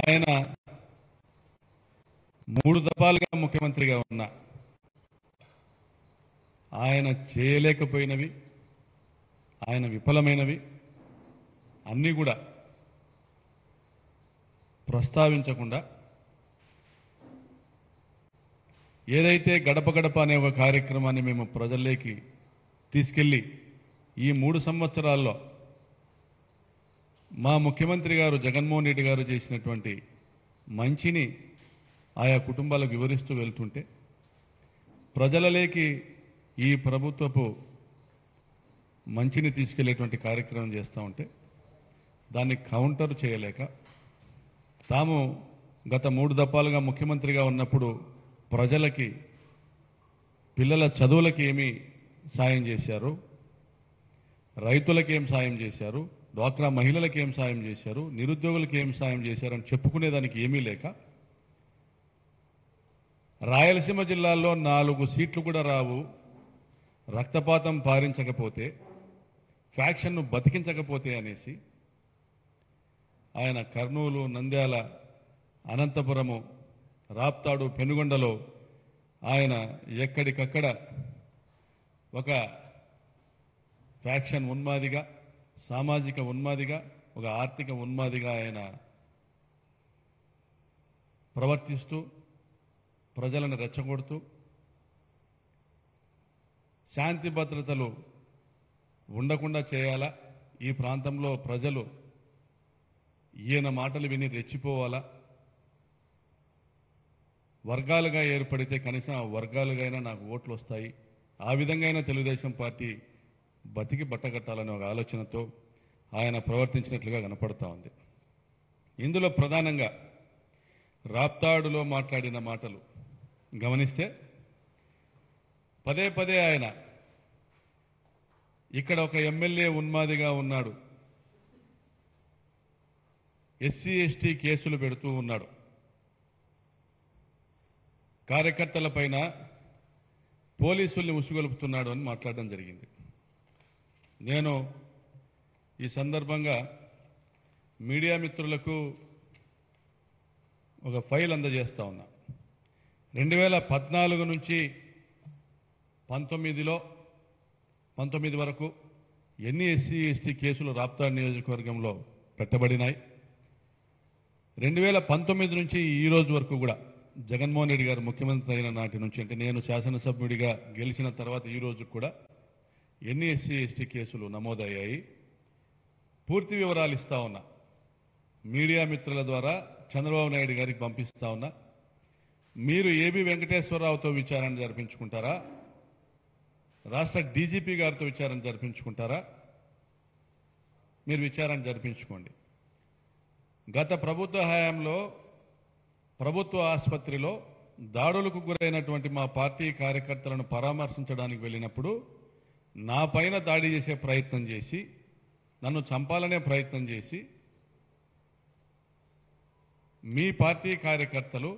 ఆయన మూడు దఫాలుగా ముఖ్యమంత్రిగా ఉన్నా ఆయన చేయలేకపోయినవి ఆయన విఫలమైనవి అన్నీ కూడా ప్రస్తావించకుండా ఏదైతే గడప గడప అనే ఒక కార్యక్రమాన్ని మేము ప్రజల్లోకి తీసుకెళ్ళి ఈ మూడు సంవత్సరాల్లో మా ముఖ్యమంత్రి గారు జగన్మోహన్ రెడ్డి గారు చేసినటువంటి మంచిని ఆయా కుటుంబాలకు వివరిస్తూ వెళ్తుంటే ప్రజలలోకి ఈ ప్రభుత్వపు మంచిని తీసుకెళ్లేటువంటి కార్యక్రమం చేస్తూ ఉంటే దాన్ని కౌంటర్ చేయలేక తాము గత మూడు దప్పాలుగా ముఖ్యమంత్రిగా ఉన్నప్పుడు ప్రజలకి పిల్లల చదువులకి ఏమి సాయం చేశారు రైతులకేం సాయం చేశారు డ్వాక్రా మహిళలకు ఏం సాయం చేశారు నిరుద్యోగులకు ఏం సాయం చేశారని చెప్పుకునేదానికి ఏమీ లేక రాయలసీమ జిల్లాల్లో నాలుగు సీట్లు కూడా రావు రక్తపాతం పారించకపోతే ఫ్యాక్షన్ను బతికించకపోతే అనేసి ఆయన కర్నూలు నంద్యాల అనంతపురము రాప్తాడు పెనుగొండలో ఆయన ఎక్కడికక్కడ ఒక ఫ్యాక్షన్ ఉన్మాదిగా సామాజిక ఉన్మాదిగా ఒక ఆర్థిక ఉన్మాదిగా ఆయన ప్రవర్తిస్తూ ప్రజలను రెచ్చగొడుతూ శాంతి భద్రతలు ఉండకుండా చేయాలా ఈ ప్రాంతంలో ప్రజలు ఈయన మాటలు విని రెచ్చిపోవాలా వర్గాలుగా ఏర్పడితే కనీసం ఆ వర్గాలుగా నాకు ఓట్లు వస్తాయి ఆ విధంగా తెలుగుదేశం పార్టీ బతికి బట్టగట్టాలనే ఒక ఆలోచనతో ఆయన ప్రవర్తించినట్లుగా కనపడతా ఉంది ఇందులో ప్రధానంగా రాప్తాడులో మాట్లాడిన మాటలు గమనిస్తే పదే పదే ఆయన ఇక్కడ ఒక ఎమ్మెల్యే ఉన్మాదిగా ఉన్నాడు ఎస్సీ ఎస్టీ కేసులు పెడుతూ ఉన్నాడు కార్యకర్తల పైన పోలీసుల్ని ఉసుగొలుపుతున్నాడు అని మాట్లాడడం జరిగింది నేను ఈ సందర్భంగా మీడియా మిత్రులకు ఒక ఫైల్ అందజేస్తా ఉన్నా రెండు వేల పద్నాలుగు నుంచి పంతొమ్మిదిలో పంతొమ్మిది వరకు ఎన్ని ఎస్సీ ఎస్టీ కేసులు రాప్తా నియోజకవర్గంలో పెట్టబడినాయి రెండు వేల పంతొమ్మిది నుంచి ఈ రోజు వరకు కూడా జగన్మోహన్ రెడ్డి గారు ముఖ్యమంత్రి అయిన నాటి నుంచి అంటే నేను శాసనసభ్యుడిగా గెలిచిన తర్వాత ఈ రోజు కూడా ఎన్ని ఎస్సీ ఎస్టీ కేసులు నమోదయ్యాయి పూర్తి వివరాలు ఇస్తా ఉన్నా మీడియా మిత్రుల ద్వారా చంద్రబాబు నాయుడు గారికి పంపిస్తా ఉన్నా మీరు ఏబి వెంకటేశ్వరరావుతో విచారణ జరిపించుకుంటారా రాష్ట్ర డీజీపీ గారితో విచారణ జరిపించుకుంటారా మీరు విచారణ జరిపించుకోండి గత ప్రభుత్వ హయాంలో ప్రభుత్వ ఆసుపత్రిలో దాడులకు గురైనటువంటి మా పార్టీ కార్యకర్తలను పరామర్శించడానికి వెళ్ళినప్పుడు నా పైన దాడి చేసే ప్రయత్నం చేసి నన్ను చంపాలనే ప్రయత్నం చేసి మీ పార్టీ కార్యకర్తలు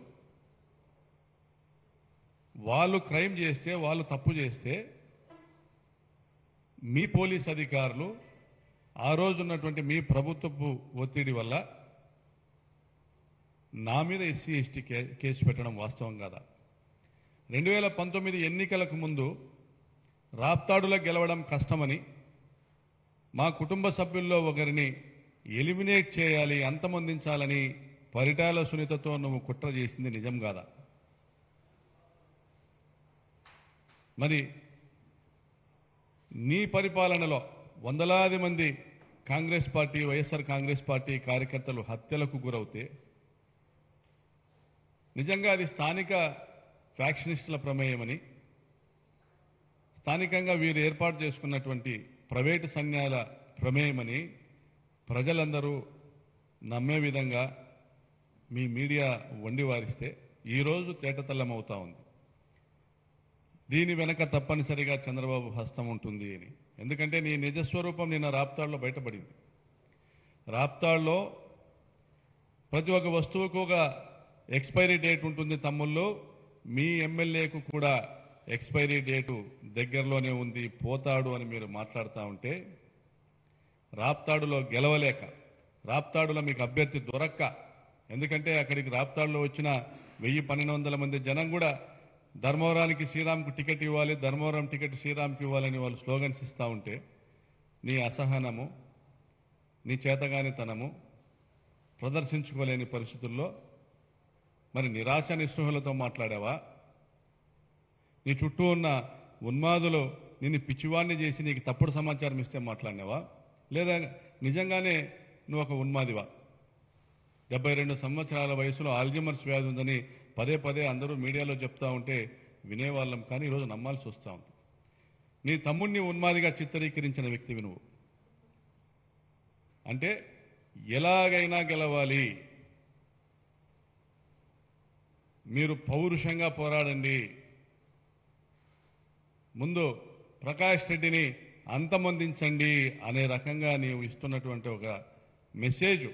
వాళ్ళు క్రైమ్ చేస్తే వాళ్ళు తప్పు చేస్తే మీ పోలీస్ అధికారులు ఆ రోజు ఉన్నటువంటి మీ ప్రభుత్వపు ఒత్తిడి వల్ల నా మీద ఎస్సీ ఎస్టీ కేసు పెట్టడం వాస్తవం కదా రెండు వేల పంతొమ్మిది ఎన్నికలకు ముందు రాప్తాడులో గెలవడం కష్టమని మా కుటుంబ సభ్యుల్లో ఒకరిని ఎలిమినేట్ చేయాలి అంతమందించాలని పరిటాల సునీతతో నువ్వు కుట్ర చేసింది నిజం కాదా మరి నీ పరిపాలనలో వందలాది మంది కాంగ్రెస్ పార్టీ వైఎస్ఆర్ కాంగ్రెస్ పార్టీ కార్యకర్తలు హత్యలకు గురవుతే నిజంగా అది స్థానిక ఫ్యాక్షనిస్టుల ప్రమేయమని స్థానికంగా వీరు ఏర్పాటు చేసుకున్నటువంటి ప్రైవేటు సన్యాల ప్రమేయమని ప్రజలందరూ నమ్మే విధంగా మీ మీడియా వండి వారిస్తే ఈరోజు తేటతల్లమవుతా ఉంది దీని వెనక తప్పనిసరిగా చంద్రబాబు హస్తం ఉంటుంది అని ఎందుకంటే నీ నిజస్వరూపం నిన్న రాప్తాళ్లో బయటపడింది రాప్తాళ్లో ప్రతి ఒక్క వస్తువుకు ఒక ఎక్స్పైరీ డేట్ ఉంటుంది తమ్ముళ్ళు మీ ఎమ్మెల్యేకు కూడా ఎక్స్పైరీ డేటు దగ్గరలోనే ఉంది పోతాడు అని మీరు మాట్లాడుతూ ఉంటే రాప్తాడులో గెలవలేక రాప్తాడులో మీకు అభ్యర్థి దొరక్క ఎందుకంటే అక్కడికి రాప్తాడులో వచ్చిన వెయ్యి పన్నెండు మంది జనం కూడా ధర్మవరానికి శ్రీరామ్కు టికెట్ ఇవ్వాలి ధర్మవరం టికెట్ శ్రీరామ్కి ఇవ్వాలని వాళ్ళు స్లోగన్స్ ఇస్తూ ఉంటే నీ అసహనము నీ చేతగానితనము ప్రదర్శించుకోలేని పరిస్థితుల్లో మరి నిరాశ నిస్పృహలతో మాట్లాడావా నీ చుట్టూ ఉన్న ఉన్మాదులు నిన్ను పిచ్చివాడిని చేసి నీకు తప్పుడు సమాచారం ఇస్తే మాట్లాడినవా లేదా నిజంగానే నువ్వు ఒక ఉన్మాదివా డెబ్బై రెండు సంవత్సరాల వయసులో ఆల్జిమర్స్ వ్యాధి ఉందని పదే పదే అందరూ మీడియాలో చెప్తా ఉంటే వినేవాళ్ళం కానీ ఈరోజు నమ్మాల్సి వస్తా ఉంది నీ తమ్ముడిని ఉన్మాదిగా చిత్రీకరించిన వ్యక్తివి నువ్వు అంటే ఎలాగైనా గెలవాలి మీరు పౌరుషంగా పోరాడండి ముందు ప్రకాష్ రెడ్డిని అంతమొందించండి అనే రకంగా నీవు ఇస్తున్నటువంటి ఒక మెసేజ్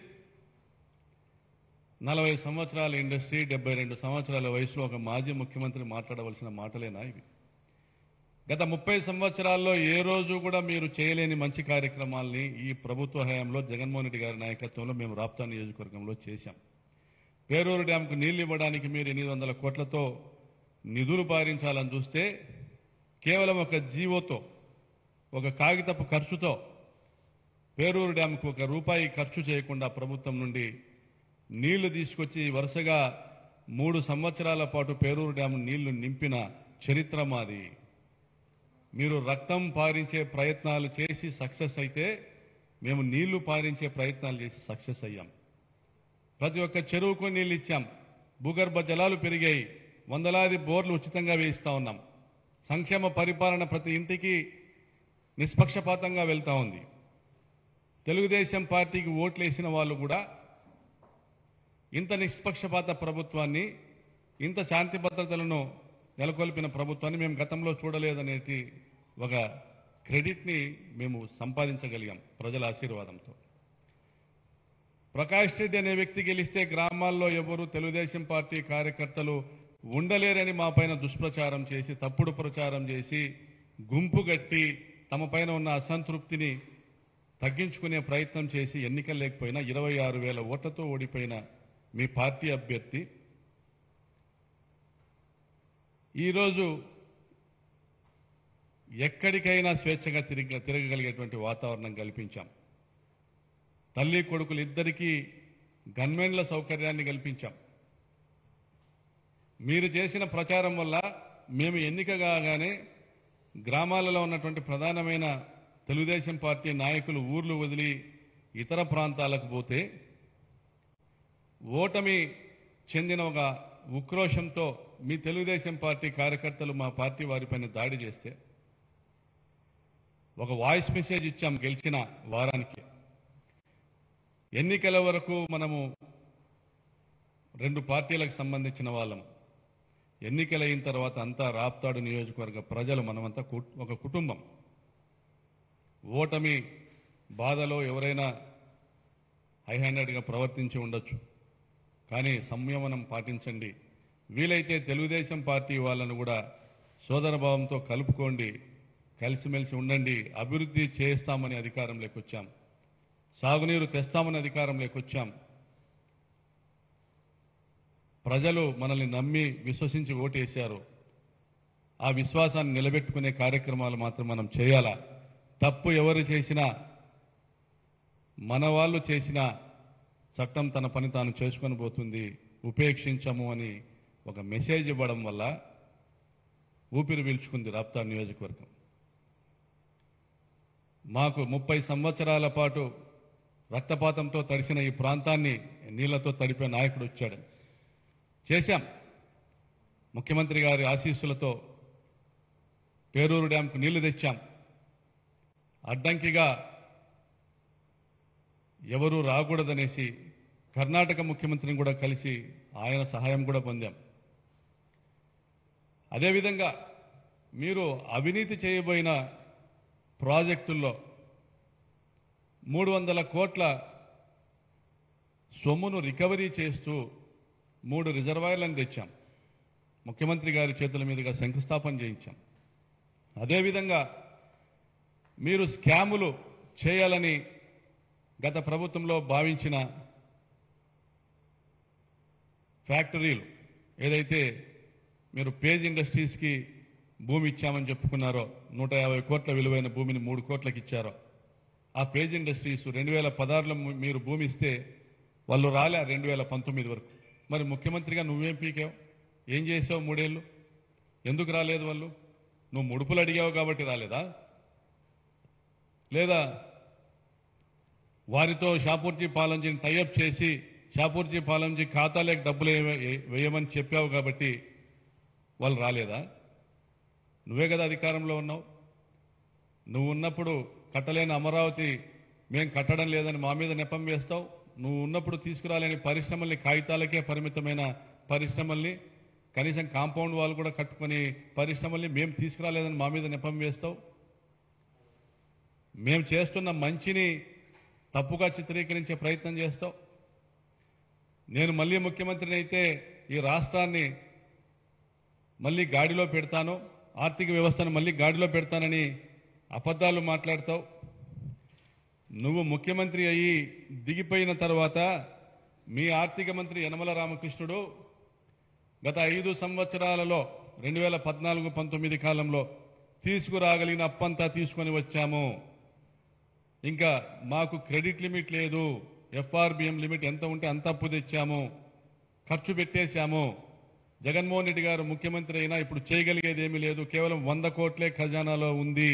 నలభై సంవత్సరాల ఇండస్ట్రీ డెబ్బై రెండు సంవత్సరాల వయసులో ఒక మాజీ ముఖ్యమంత్రి మాట్లాడవలసిన మాటలేనా ఇవి గత ముప్పై సంవత్సరాల్లో ఏ రోజు కూడా మీరు చేయలేని మంచి కార్యక్రమాల్ని ఈ ప్రభుత్వ హయాంలో జగన్మోహన్ రెడ్డి గారి నాయకత్వంలో మేము రాప్తా నియోజకవర్గంలో చేశాం పేరూరు డ్యాంకు నీళ్లు ఇవ్వడానికి మీరు ఎనిమిది వందల కోట్లతో నిధులు పారించాలని చూస్తే కేవలం ఒక జీవోతో ఒక కాగితపు ఖర్చుతో పేరూరు డ్యాంకు ఒక రూపాయి ఖర్చు చేయకుండా ప్రభుత్వం నుండి నీళ్లు తీసుకొచ్చి వరుసగా మూడు సంవత్సరాల పాటు పేరూరు డ్యామ్ నీళ్లు నింపిన చరిత్ర మాది మీరు రక్తం పారించే ప్రయత్నాలు చేసి సక్సెస్ అయితే మేము నీళ్లు పారించే ప్రయత్నాలు చేసి సక్సెస్ అయ్యాం ప్రతి ఒక్క చెరువుకు నీళ్ళు ఇచ్చాం భూగర్భ జలాలు పెరిగాయి వందలాది బోర్లు ఉచితంగా వేయిస్తా ఉన్నాం సంక్షేమ పరిపాలన ప్రతి ఇంటికి నిష్పక్షపాతంగా వెళ్తూ ఉంది తెలుగుదేశం పార్టీకి ఓట్లు వేసిన వాళ్ళు కూడా ఇంత నిష్పక్షపాత ప్రభుత్వాన్ని ఇంత శాంతి భద్రతలను నెలకొల్పిన ప్రభుత్వాన్ని మేము గతంలో చూడలేదనేది ఒక క్రెడిట్ని మేము సంపాదించగలిగాం ప్రజల ఆశీర్వాదంతో ప్రకాష్ రెడ్డి అనే వ్యక్తి గెలిస్తే గ్రామాల్లో ఎవరు తెలుగుదేశం పార్టీ కార్యకర్తలు ఉండలేరని మా పైన దుష్ప్రచారం చేసి తప్పుడు ప్రచారం చేసి గుంపు గట్టి తమ పైన ఉన్న అసంతృప్తిని తగ్గించుకునే ప్రయత్నం చేసి ఎన్నికలు లేకపోయినా ఇరవై ఆరు వేల ఓట్లతో ఓడిపోయిన మీ పార్టీ అభ్యర్థి ఈరోజు ఎక్కడికైనా స్వేచ్ఛగా తిరిగ తిరగగలిగేటువంటి వాతావరణం కల్పించాం తల్లి కొడుకులు ఇద్దరికీ గన్మెన్ల సౌకర్యాన్ని కల్పించాం మీరు చేసిన ప్రచారం వల్ల మేము ఎన్నిక కాగానే గ్రామాలలో ఉన్నటువంటి ప్రధానమైన తెలుగుదేశం పార్టీ నాయకులు ఊర్లు వదిలి ఇతర ప్రాంతాలకు పోతే ఓటమి చెందిన ఒక ఉక్రోషంతో మీ తెలుగుదేశం పార్టీ కార్యకర్తలు మా పార్టీ వారిపైన దాడి చేస్తే ఒక వాయిస్ మెసేజ్ ఇచ్చాం గెలిచిన వారానికి ఎన్నికల వరకు మనము రెండు పార్టీలకు సంబంధించిన వాళ్ళము ఎన్నికలైన తర్వాత అంతా రాప్తాడు నియోజకవర్గ ప్రజలు మనమంతా ఒక కుటుంబం ఓటమి బాధలో ఎవరైనా హై హ్యాండెడ్గా ప్రవర్తించి ఉండొచ్చు కానీ సంయమనం పాటించండి వీలైతే తెలుగుదేశం పార్టీ వాళ్ళను కూడా సోదరభావంతో కలుపుకోండి కలిసిమెలిసి ఉండండి అభివృద్ధి చేస్తామని అధికారం లేకొచ్చాం సాగునీరు తెస్తామని అధికారం లేకొచ్చాం ప్రజలు మనల్ని నమ్మి విశ్వసించి ఓటేశారు ఆ విశ్వాసాన్ని నిలబెట్టుకునే కార్యక్రమాలు మాత్రం మనం చేయాలా తప్పు ఎవరు చేసినా మన వాళ్ళు చేసిన చట్టం తన పని తాను చేసుకొని పోతుంది ఉపేక్షించము అని ఒక మెసేజ్ ఇవ్వడం వల్ల ఊపిరి పీల్చుకుంది రాప్తా నియోజకవర్గం మాకు ముప్పై సంవత్సరాల పాటు రక్తపాతంతో తడిసిన ఈ ప్రాంతాన్ని నీళ్లతో తడిపే నాయకుడు వచ్చాడు చేశాం ముఖ్యమంత్రి గారి ఆశీస్సులతో పేరూరు డ్యాంకు నీళ్లు తెచ్చాం అడ్డంకిగా ఎవరూ రాకూడదనేసి కర్ణాటక ముఖ్యమంత్రిని కూడా కలిసి ఆయన సహాయం కూడా పొందాం అదేవిధంగా మీరు అవినీతి చేయబోయిన ప్రాజెక్టుల్లో మూడు వందల కోట్ల సొమ్మును రికవరీ చేస్తూ మూడు రిజర్వాయర్లను తెచ్చాం ముఖ్యమంత్రి గారి చేతుల మీదుగా శంకుస్థాపన చేయించాం అదేవిధంగా మీరు స్కాములు చేయాలని గత ప్రభుత్వంలో భావించిన ఫ్యాక్టరీలు ఏదైతే మీరు పేజ్ ఇండస్ట్రీస్కి భూమి ఇచ్చామని చెప్పుకున్నారో నూట యాభై కోట్ల విలువైన భూమిని మూడు కోట్లకి ఇచ్చారో ఆ పేజ్ ఇండస్ట్రీస్ రెండు వేల పదహారులో మీరు భూమి ఇస్తే వాళ్ళు రాలే రెండు వేల పంతొమ్మిది వరకు మరి ముఖ్యమంత్రిగా నువ్వేం పీకావు ఏం చేసావు మూడేళ్ళు ఎందుకు రాలేదు వాళ్ళు నువ్వు ముడుపులు అడిగావు కాబట్టి రాలేదా లేదా వారితో షాపూర్జీ పాలంజీని టైఅప్ చేసి షాపూర్జీ పాలంజీ ఖాతాలోకి డబ్బులు వేయమని చెప్పావు కాబట్టి వాళ్ళు రాలేదా నువ్వే కదా అధికారంలో ఉన్నావు నువ్వు ఉన్నప్పుడు కట్టలేని అమరావతి మేం కట్టడం లేదని మా మీద నెపం వేస్తావు నువ్వు ఉన్నప్పుడు తీసుకురాలేని పరిశ్రమల్ని కాగితాలకే పరిమితమైన పరిశ్రమల్ని కనీసం కాంపౌండ్ వాళ్ళు కూడా కట్టుకుని పరిశ్రమల్ని మేము తీసుకురాలేదని మా మీద నెపం వేస్తావు మేము చేస్తున్న మంచిని తప్పుగా చిత్రీకరించే ప్రయత్నం చేస్తావు నేను మళ్ళీ ముఖ్యమంత్రిని అయితే ఈ రాష్ట్రాన్ని మళ్ళీ గాడిలో పెడతాను ఆర్థిక వ్యవస్థను మళ్ళీ గాడిలో పెడతానని అబద్ధాలు మాట్లాడతావు నువ్వు ముఖ్యమంత్రి అయ్యి దిగిపోయిన తర్వాత మీ ఆర్థిక మంత్రి యనమల రామకృష్ణుడు గత ఐదు సంవత్సరాలలో రెండు వేల పద్నాలుగు పంతొమ్మిది కాలంలో తీసుకురాగలిగిన అప్పంతా తీసుకొని వచ్చాము ఇంకా మాకు క్రెడిట్ లిమిట్ లేదు ఎఫ్ఆర్బిఎం లిమిట్ ఎంత ఉంటే అంత అప్పు తెచ్చాము ఖర్చు పెట్టేశాము జగన్మోహన్ రెడ్డి గారు ముఖ్యమంత్రి అయినా ఇప్పుడు చేయగలిగేది ఏమీ లేదు కేవలం వంద కోట్లే ఖజానాలో ఉంది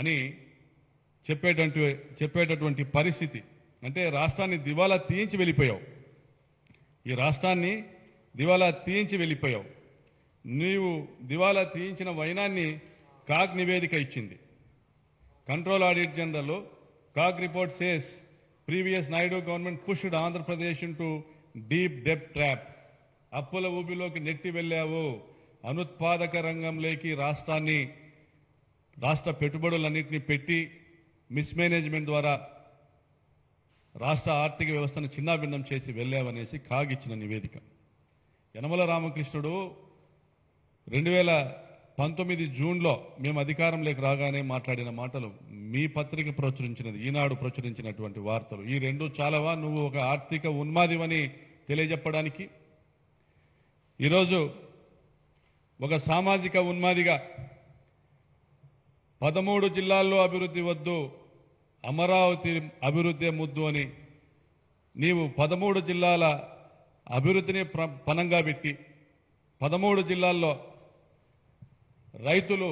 అని చెప్పేటటువంటి చెప్పేటటువంటి పరిస్థితి అంటే రాష్ట్రాన్ని దివాలా తీయించి వెళ్ళిపోయావు ఈ రాష్ట్రాన్ని దివాలా తీయించి వెళ్ళిపోయావు నీవు దివాలా తీయించిన వైనాన్ని కాగ్ నివేదిక ఇచ్చింది control audit general CAG report says previous Naidu government pushed Andhra Pradesh to deep debt trap అప్పుల ఊబిలోకి నెట్టి వెళ్ళావు అనుత్పాదక రంగంలోకి రాష్ట్రాన్ని రాష్ట్ర పెట్టుబడులన్నింటినీ పెట్టి మిస్మేనేజ్మెంట్ ద్వారా రాష్ట్ర ఆర్థిక వ్యవస్థను చిన్నాభిన్నం చేసి వెళ్ళామనేసి కాగిచ్చిన నివేదిక యనమల రామకృష్ణుడు రెండు వేల పంతొమ్మిది జూన్లో మేము అధికారంలోకి రాగానే మాట్లాడిన మాటలు మీ పత్రిక ప్రచురించినది ఈనాడు ప్రచురించినటువంటి వార్తలు ఈ రెండు చాలావా నువ్వు ఒక ఆర్థిక ఉన్మాదివని తెలియజెప్పడానికి ఈరోజు ఒక సామాజిక ఉన్మాదిగా పదమూడు జిల్లాల్లో అభివృద్ధి వద్దు అమరావతి అభివృద్ధి ముద్దు అని నీవు పదమూడు జిల్లాల అభివృద్ధిని పనంగా పెట్టి పదమూడు జిల్లాల్లో రైతులు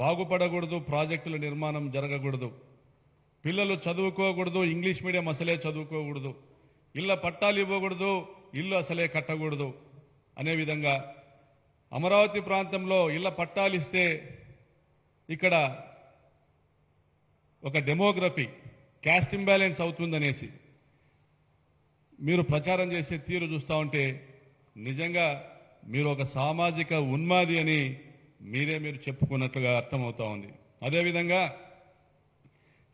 బాగుపడకూడదు ప్రాజెక్టుల నిర్మాణం జరగకూడదు పిల్లలు చదువుకోకూడదు ఇంగ్లీష్ మీడియం అసలే చదువుకోకూడదు ఇళ్ళ పట్టాలు ఇవ్వకూడదు ఇల్లు అసలే కట్టకూడదు అనే విధంగా అమరావతి ప్రాంతంలో ఇళ్ళ పట్టాలు ఇస్తే ఇక్కడ ఒక డెమోగ్రఫీ క్యాస్ట్ ఇంబ్యాలెన్స్ అవుతుందనేసి మీరు ప్రచారం చేసే తీరు చూస్తూ ఉంటే నిజంగా మీరు ఒక సామాజిక ఉన్మాది అని మీరే మీరు చెప్పుకున్నట్లుగా అర్థమవుతా ఉంది అదేవిధంగా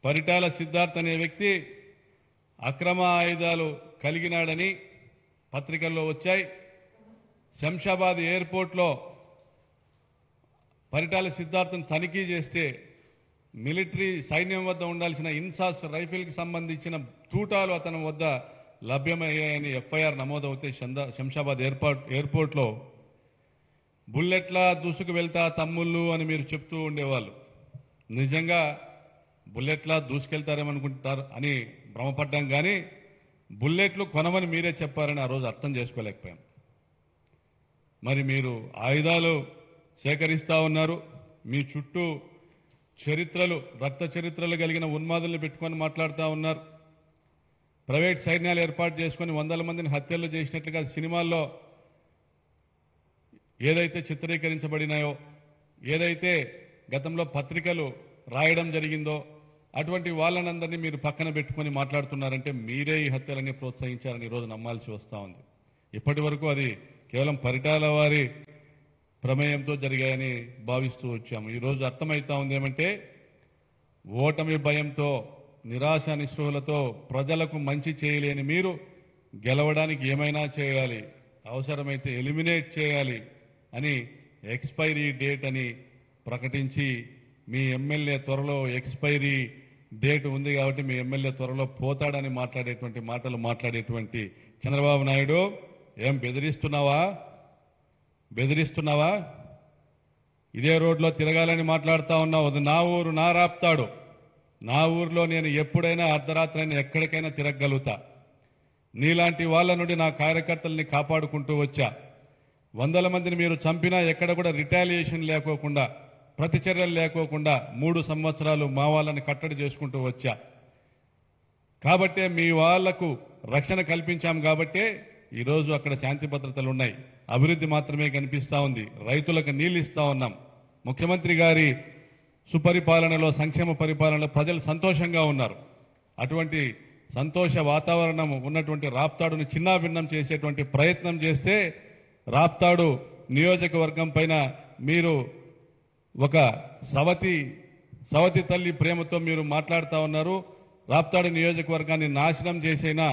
పరిటాల సిద్ధార్థ్ అనే వ్యక్తి అక్రమ ఆయుధాలు కలిగినాడని పత్రికల్లో వచ్చాయి శంషాబాద్ ఎయిర్పోర్ట్లో పరిటాల సిద్ధార్థను తనిఖీ చేస్తే మిలిటరీ సైన్యం వద్ద ఉండాల్సిన ఇన్సాస్ రైఫిల్కి సంబంధించిన తూటాలు అతని వద్ద లభ్యమయ్యాయని ఎఫ్ఐఆర్ నమోదవుతే శంషాబాద్ ఎయిర్పోర్ట్ ఎయిర్పోర్ట్లో బుల్లెట్ల దూసుకు వెళ్తా తమ్ముళ్ళు అని మీరు చెప్తూ ఉండేవాళ్ళు నిజంగా బుల్లెట్లా దూసుకెళ్తారేమనుకుంటారు అని భ్రమపడ్డాం కానీ బుల్లెట్లు కొనమని మీరే చెప్పారని ఆ రోజు అర్థం చేసుకోలేకపోయాం మరి మీరు ఆయుధాలు సేకరిస్తూ ఉన్నారు మీ చుట్టూ చరిత్రలు రక్త చరిత్రలు కలిగిన ఉన్మాదులను పెట్టుకొని మాట్లాడుతూ ఉన్నారు ప్రైవేట్ సైన్యాలు ఏర్పాటు చేసుకొని వందల మందిని హత్యలు చేసినట్లుగా సినిమాల్లో ఏదైతే చిత్రీకరించబడినాయో ఏదైతే గతంలో పత్రికలు రాయడం జరిగిందో అటువంటి వాళ్ళనందరినీ మీరు పక్కన పెట్టుకొని మాట్లాడుతున్నారంటే మీరే ఈ హత్యలని ప్రోత్సహించారని ఈరోజు నమ్మాల్సి వస్తూ ఉంది ఇప్పటి వరకు అది కేవలం పరిటాల వారి ప్రమేయంతో జరిగాయని భావిస్తూ వచ్చాము ఈరోజు అర్థమవుతా ఉంది ఏమంటే ఓటమి భయంతో నిరాశ నిస్సులతో ప్రజలకు మంచి చేయలేని మీరు గెలవడానికి ఏమైనా చేయాలి అవసరమైతే ఎలిమినేట్ చేయాలి అని ఎక్స్పైరీ డేట్ అని ప్రకటించి మీ ఎమ్మెల్యే త్వరలో ఎక్స్పైరీ డేట్ ఉంది కాబట్టి మీ ఎమ్మెల్యే త్వరలో పోతాడని మాట్లాడేటువంటి మాటలు మాట్లాడేటువంటి చంద్రబాబు నాయుడు ఏం బెదిరిస్తున్నావా బెదిరిస్తున్నావా ఇదే రోడ్లో తిరగాలని మాట్లాడుతూ ఉన్నావు నా ఊరు నా రాప్తాడు నా ఊర్లో నేను ఎప్పుడైనా అర్ధరాత్రైనా ఎక్కడికైనా తిరగలుగుతా నీలాంటి వాళ్ళ నుండి నా కార్యకర్తల్ని కాపాడుకుంటూ వచ్చా వందల మందిని మీరు చంపినా ఎక్కడ కూడా రిటాలియేషన్ లేకోకుండా ప్రతిచర్యలు లేకోకుండా మూడు సంవత్సరాలు మా వాళ్ళని కట్టడి చేసుకుంటూ వచ్చా కాబట్టే మీ వాళ్లకు రక్షణ కల్పించాం కాబట్టే ఈరోజు అక్కడ శాంతి భద్రతలు ఉన్నాయి అభివృద్ధి మాత్రమే కనిపిస్తూ ఉంది రైతులకు నీళ్ళు ఇస్తూ ఉన్నాం ముఖ్యమంత్రి గారి సుపరిపాలనలో సంక్షేమ పరిపాలనలో ప్రజలు సంతోషంగా ఉన్నారు అటువంటి సంతోష వాతావరణం ఉన్నటువంటి రాప్తాడును చిన్నాభిన్నం చేసేటువంటి ప్రయత్నం చేస్తే రాప్తాడు నియోజకవర్గం పైన మీరు ఒక సవతి సవతి తల్లి ప్రేమతో మీరు మాట్లాడుతూ ఉన్నారు రాప్తాడు నియోజకవర్గాన్ని నాశనం చేసైనా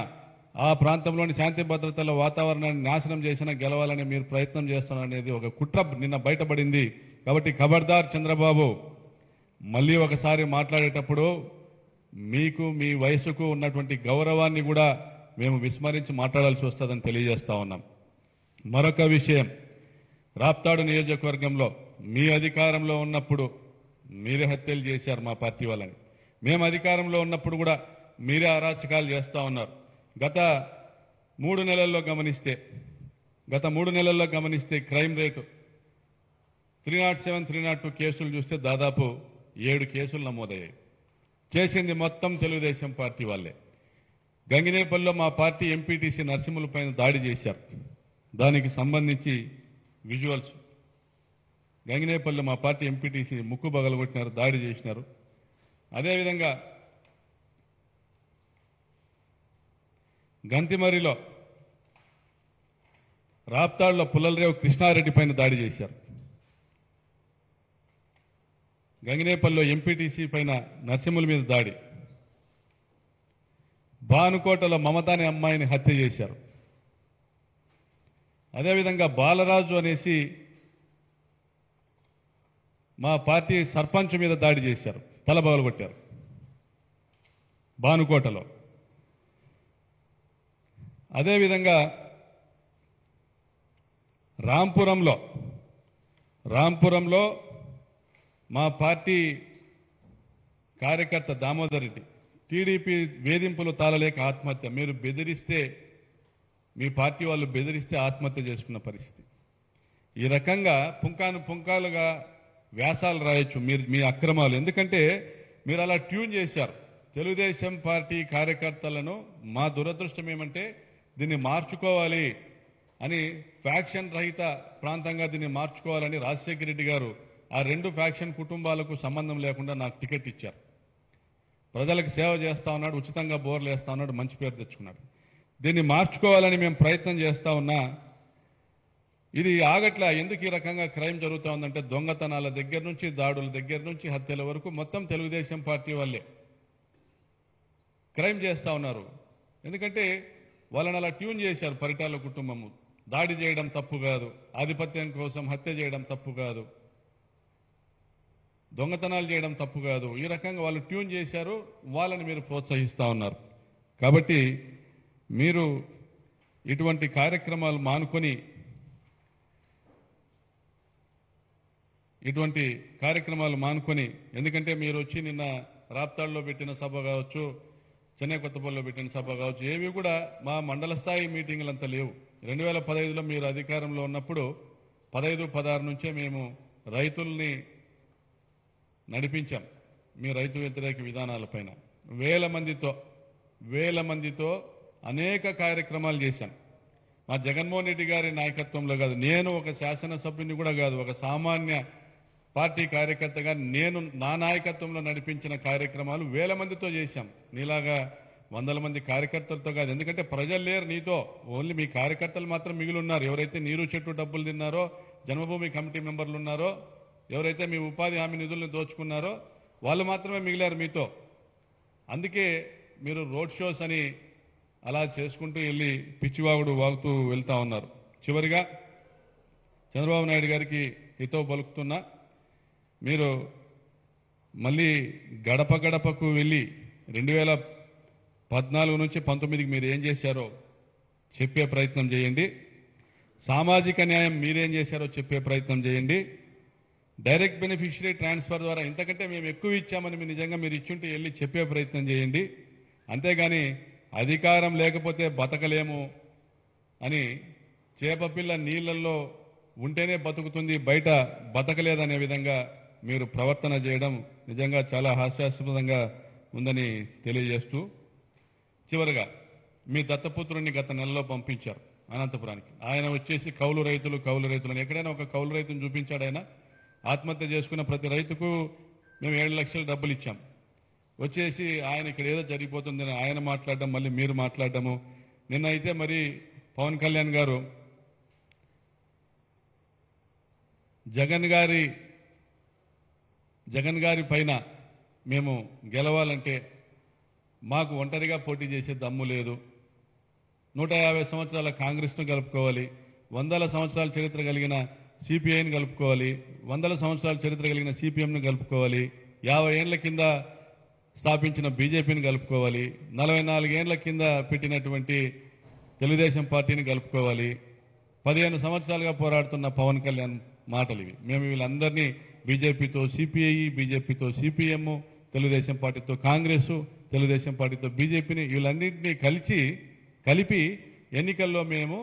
ఆ ప్రాంతంలోని శాంతి భద్రతల వాతావరణాన్ని నాశనం చేసినా గెలవాలని మీరు ప్రయత్నం చేస్తారనేది ఒక కుట్ర నిన్న బయటపడింది కాబట్టి ఖబర్దార్ చంద్రబాబు మళ్ళీ ఒకసారి మాట్లాడేటప్పుడు మీకు మీ వయసుకు ఉన్నటువంటి గౌరవాన్ని కూడా మేము విస్మరించి మాట్లాడాల్సి వస్తుందని తెలియజేస్తా ఉన్నాం మరొక విషయం రాప్తాడు నియోజకవర్గంలో మీ అధికారంలో ఉన్నప్పుడు మీరే హత్యలు చేశారు మా పార్టీ వాళ్ళని మేము అధికారంలో ఉన్నప్పుడు కూడా మీరే అరాచకాలు చేస్తూ ఉన్నారు గత మూడు నెలల్లో గమనిస్తే గత మూడు నెలల్లో గమనిస్తే crime rate three nought seven three nought two కేసులు చూస్తే దాదాపు ఏడు కేసులు నమోదయ్యాయి చేసింది మొత్తం తెలుగుదేశం పార్టీ వాళ్ళే గంగినేపల్లిలో మా పార్టీ ఎంపీటీసీ పైన దాడి చేశారు దానికి సంబంధించి విజువల్స్ గంగినేపల్లి మా పార్టీ ఎంపీటీసీ ముక్కు బగలగొట్టినారు దాడి చేసినారు అదేవిధంగా గంతిమరిలో రాప్తాడులో పుల్లలరేవు కృష్ణారెడ్డి పైన దాడి చేశారు గంగినేపల్లిలో ఎంపీటీసీ పైన నర్సింహుల మీద దాడి భానుకోటలో మమతాని అనే అమ్మాయిని హత్య చేశారు అదేవిధంగా బాలరాజు అనేసి మా పార్టీ సర్పంచ్ మీద దాడి చేశారు తలబగలు కొట్టారు భానుకోటలో అదేవిధంగా రాంపురంలో రాంపురంలో మా పార్టీ కార్యకర్త దామోదర్ రెడ్డి టీడీపీ వేధింపులు తాళలేక ఆత్మహత్య మీరు బెదిరిస్తే మీ పార్టీ వాళ్ళు బెదిరిస్తే ఆత్మహత్య చేసుకున్న పరిస్థితి ఈ రకంగా పుంకాను పుంకాలుగా వ్యాసాలు రాయొచ్చు మీరు మీ అక్రమాలు ఎందుకంటే మీరు అలా ట్యూన్ చేశారు తెలుగుదేశం పార్టీ కార్యకర్తలను మా దురదృష్టం ఏమంటే దీన్ని మార్చుకోవాలి అని ఫ్యాక్షన్ రహిత ప్రాంతంగా దీన్ని మార్చుకోవాలని రాజశేఖర రెడ్డి గారు ఆ రెండు ఫ్యాక్షన్ కుటుంబాలకు సంబంధం లేకుండా నాకు టికెట్ ఇచ్చారు ప్రజలకు సేవ చేస్తా ఉన్నాడు ఉచితంగా బోర్లు వేస్తా ఉన్నాడు మంచి పేరు తెచ్చుకున్నాడు దీన్ని మార్చుకోవాలని మేము ప్రయత్నం చేస్తా ఉన్నా ఇది ఆగట్ల ఎందుకు ఈ రకంగా క్రైమ్ జరుగుతూ ఉందంటే దొంగతనాల దగ్గర నుంచి దాడుల దగ్గర నుంచి హత్యల వరకు మొత్తం తెలుగుదేశం పార్టీ వాళ్ళే క్రైమ్ చేస్తూ ఉన్నారు ఎందుకంటే వాళ్ళని అలా ట్యూన్ చేశారు పరిటాల కుటుంబము దాడి చేయడం తప్పు కాదు ఆధిపత్యం కోసం హత్య చేయడం తప్పు కాదు దొంగతనాలు చేయడం తప్పు కాదు ఈ రకంగా వాళ్ళు ట్యూన్ చేశారు వాళ్ళని మీరు ప్రోత్సహిస్తూ ఉన్నారు కాబట్టి మీరు ఇటువంటి కార్యక్రమాలు మానుకొని ఇటువంటి కార్యక్రమాలు మానుకొని ఎందుకంటే మీరు వచ్చి నిన్న రాప్తాడులో పెట్టిన సభ కావచ్చు చెన్నై కొత్తపల్లిలో పెట్టిన సభ కావచ్చు ఏవి కూడా మా మండల స్థాయి మీటింగ్లు అంత లేవు రెండు వేల పదహైదులో మీరు అధికారంలో ఉన్నప్పుడు పదహైదు పదహారు నుంచే మేము రైతుల్ని నడిపించాం మీ రైతు వ్యతిరేక విధానాలపైన వేల మందితో వేల మందితో అనేక కార్యక్రమాలు చేశాం మా జగన్మోహన్ రెడ్డి గారి నాయకత్వంలో కాదు నేను ఒక శాసనసభ్యుని కూడా కాదు ఒక సామాన్య పార్టీ కార్యకర్తగా నేను నా నాయకత్వంలో నడిపించిన కార్యక్రమాలు వేల మందితో చేశాం నీలాగా వందల మంది కార్యకర్తలతో కాదు ఎందుకంటే ప్రజలు లేరు నీతో ఓన్లీ మీ కార్యకర్తలు మాత్రం మిగిలి ఉన్నారు ఎవరైతే నీరు చెట్టు డబ్బులు తిన్నారో జన్మభూమి కమిటీ మెంబర్లు ఉన్నారో ఎవరైతే మీ ఉపాధి హామీ నిధులను దోచుకున్నారో వాళ్ళు మాత్రమే మిగిలారు మీతో అందుకే మీరు రోడ్ షోస్ అని అలా చేసుకుంటూ వెళ్ళి పిచ్చివాగుడు వాగుతూ వెళ్తా ఉన్నారు చివరిగా చంద్రబాబు నాయుడు గారికి హితో పలుకుతున్నా మీరు మళ్ళీ గడప గడపకు వెళ్ళి రెండు వేల పద్నాలుగు నుంచి పంతొమ్మిదికి మీరు ఏం చేశారో చెప్పే ప్రయత్నం చేయండి సామాజిక న్యాయం మీరేం చేశారో చెప్పే ప్రయత్నం చేయండి డైరెక్ట్ బెనిఫిషరీ ట్రాన్స్ఫర్ ద్వారా ఇంతకంటే మేము ఎక్కువ ఇచ్చామని మీరు నిజంగా మీరు ఇచ్చుంటే వెళ్ళి చెప్పే ప్రయత్నం చేయండి అంతేగాని అధికారం లేకపోతే బతకలేము అని చేపపిల్ల నీళ్ళల్లో ఉంటేనే బతుకుతుంది బయట బతకలేదనే విధంగా మీరు ప్రవర్తన చేయడం నిజంగా చాలా హాస్యాస్పదంగా ఉందని తెలియజేస్తూ చివరిగా మీ దత్తపుత్రుడిని గత నెలలో పంపించారు అనంతపురానికి ఆయన వచ్చేసి కౌలు రైతులు కౌలు రైతులు ఎక్కడైనా ఒక కౌలు రైతును చూపించాడు ఆయన ఆత్మహత్య చేసుకున్న ప్రతి రైతుకు మేము ఏడు లక్షల డబ్బులు ఇచ్చాం వచ్చేసి ఆయన ఇక్కడ ఏదో జరిగిపోతుందని ఆయన మాట్లాడడం మళ్ళీ మీరు మాట్లాడడము నిన్న అయితే మరి పవన్ కళ్యాణ్ గారు జగన్ గారి జగన్ గారి పైన మేము గెలవాలంటే మాకు ఒంటరిగా పోటీ చేసే దమ్ము లేదు నూట యాభై సంవత్సరాల కాంగ్రెస్ను కలుపుకోవాలి వందల సంవత్సరాల చరిత్ర కలిగిన సిపిఐని కలుపుకోవాలి వందల సంవత్సరాల చరిత్ర కలిగిన సిపిఎంను కలుపుకోవాలి యాభై ఏండ్ల కింద స్థాపించిన బీజేపీని కలుపుకోవాలి నలభై నాలుగేండ్ల కింద పెట్టినటువంటి తెలుగుదేశం పార్టీని కలుపుకోవాలి పదిహేను సంవత్సరాలుగా పోరాడుతున్న పవన్ కళ్యాణ్ మాటలు ఇవి మేము వీళ్ళందరినీ బీజేపీతో సిపిఐ బీజేపీతో సిపిఎం తెలుగుదేశం పార్టీతో కాంగ్రెస్ తెలుగుదేశం పార్టీతో బీజేపీని వీళ్ళన్నింటినీ కలిసి కలిపి ఎన్నికల్లో మేము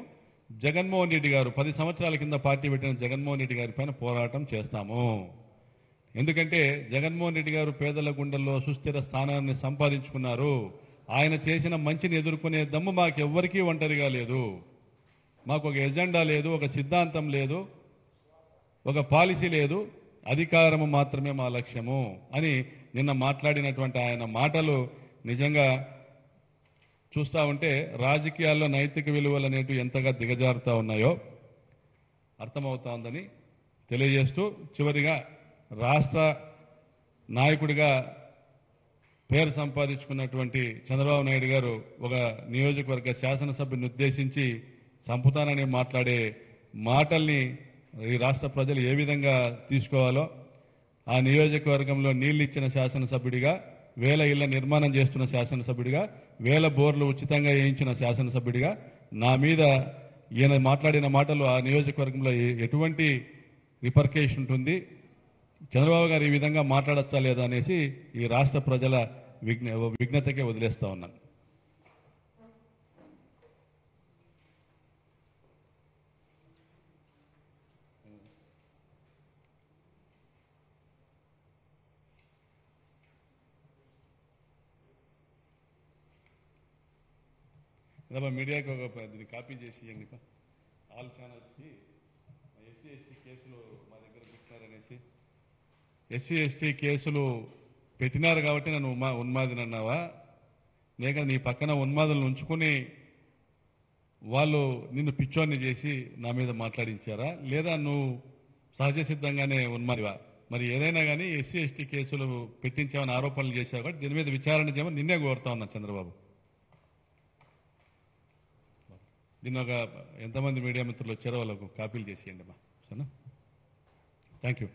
జగన్మోహన్ రెడ్డి గారు పది సంవత్సరాల కింద పార్టీ పెట్టిన జగన్మోహన్ రెడ్డి గారి పైన పోరాటం చేస్తాము ఎందుకంటే జగన్మోహన్ రెడ్డి గారు పేదల గుండెల్లో సుస్థిర స్థానాన్ని సంపాదించుకున్నారు ఆయన చేసిన మంచిని ఎదుర్కొనే దమ్ము మాకు ఎవ్వరికీ ఒంటరిగా లేదు మాకు ఒక ఎజెండా లేదు ఒక సిద్ధాంతం లేదు ఒక పాలసీ లేదు అధికారము మాత్రమే మా లక్ష్యము అని నిన్న మాట్లాడినటువంటి ఆయన మాటలు నిజంగా చూస్తూ ఉంటే రాజకీయాల్లో నైతిక విలువలు అనేటివి ఎంతగా దిగజారుతూ ఉన్నాయో అర్థమవుతోందని తెలియజేస్తూ చివరిగా రాష్ట్ర నాయకుడిగా పేరు సంపాదించుకున్నటువంటి చంద్రబాబు నాయుడు గారు ఒక నియోజకవర్గ శాసనసభ్యుని ఉద్దేశించి చంపుతానని మాట్లాడే మాటల్ని ఈ రాష్ట్ర ప్రజలు ఏ విధంగా తీసుకోవాలో ఆ నియోజకవర్గంలో నీళ్లు ఇచ్చిన శాసనసభ్యుడిగా వేల ఇళ్ల నిర్మాణం చేస్తున్న శాసనసభ్యుడిగా వేల బోర్లు ఉచితంగా వేయించిన శాసనసభ్యుడిగా నా మీద ఈయన మాట్లాడిన మాటలు ఆ నియోజకవర్గంలో ఎటువంటి రిపర్కేషన్ ఉంటుంది చంద్రబాబు గారు ఈ విధంగా మాట్లాడచ్చా లేదా అనేసి ఈ రాష్ట్ర ప్రజల విజ్ఞ విజ్ఞతకే వదిలేస్తా ఉన్నాను అదమ్మా మీడియాకి ఒక దీన్ని కాపీ చేసి ఇవ్వండి ఆల్ ఛానల్స్కి ఎస్సీ ఎస్టీ కేసులు మా దగ్గర పెట్టినారనేసి ఎస్సీ ఎస్టీ కేసులు పెట్టినారు కాబట్టి నన్ను ఉమా ఉన్మాదిని అన్నావా లేక నీ పక్కన ఉన్మాదులను ఉంచుకొని వాళ్ళు నిన్ను పిచ్చోన్ని చేసి నా మీద మాట్లాడించారా లేదా నువ్వు సహజ సిద్ధంగానే ఉన్మాదివా మరి ఏదైనా కానీ ఎస్సీ ఎస్టీ కేసులు పెట్టించామని ఆరోపణలు చేశారు కాబట్టి దీని మీద విచారణ చేయమని నిన్నే కోరుతా ఉన్నా చంద్రబాబు నిన్న ఒక ఎంతమంది మీడియా మిత్రులు వచ్చారో వాళ్ళకు కాపీలు చేసేయండి అమ్మా సరేనా థ్యాంక్ యూ